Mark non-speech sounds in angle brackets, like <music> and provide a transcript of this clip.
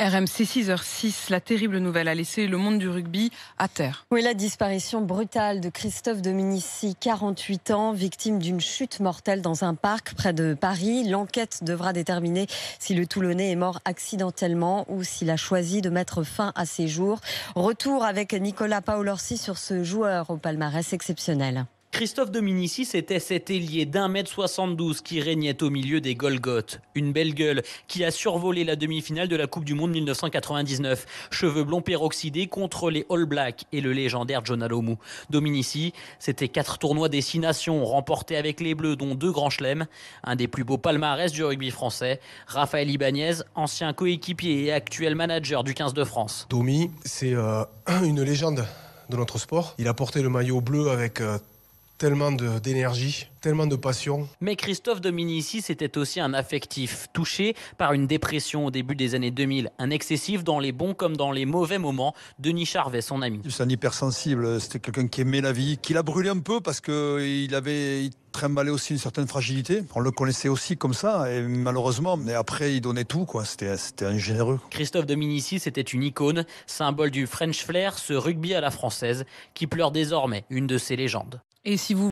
RMC 6h06, la terrible nouvelle a laissé le monde du rugby à terre. Oui, la disparition brutale de Christophe Dominici, 48 ans, victime d'une chute mortelle dans un parc près de Paris. L'enquête devra déterminer si le Toulonnais est mort accidentellement ou s'il a choisi de mettre fin à ses jours. Retour avec Nicolas Paolorsi sur ce joueur au palmarès exceptionnel. Christophe Dominici, c'était cet ailier d'un mètre 72 qui régnait au milieu des Golgoths, Une belle gueule qui a survolé la demi-finale de la Coupe du Monde 1999. Cheveux blonds peroxydés contre les All Blacks et le légendaire John Alomou. Dominici, c'était quatre tournois des nations, remportés avec les Bleus, dont deux grands chelems. Un des plus beaux palmarès du rugby français. Raphaël Ibanez, ancien coéquipier et actuel manager du 15 de France. Domi, c'est euh, <clears throat> une légende de notre sport. Il a porté le maillot bleu avec euh, tellement d'énergie, tellement de passion. Mais Christophe Dominici, c'était aussi un affectif touché par une dépression au début des années 2000, un excessif dans les bons comme dans les mauvais moments. Denis Charvet, son ami. C'est un hypersensible, c'était quelqu'un qui aimait la vie, qui l'a brûlé un peu parce qu'il avait... Il trimballait aussi une certaine fragilité. On le connaissait aussi comme ça, et malheureusement, mais après, il donnait tout, quoi. C'était, c'était un généreux. Christophe Dominici, c'était une icône, symbole du French flair, ce rugby à la française, qui pleure désormais une de ses légendes. Et si vous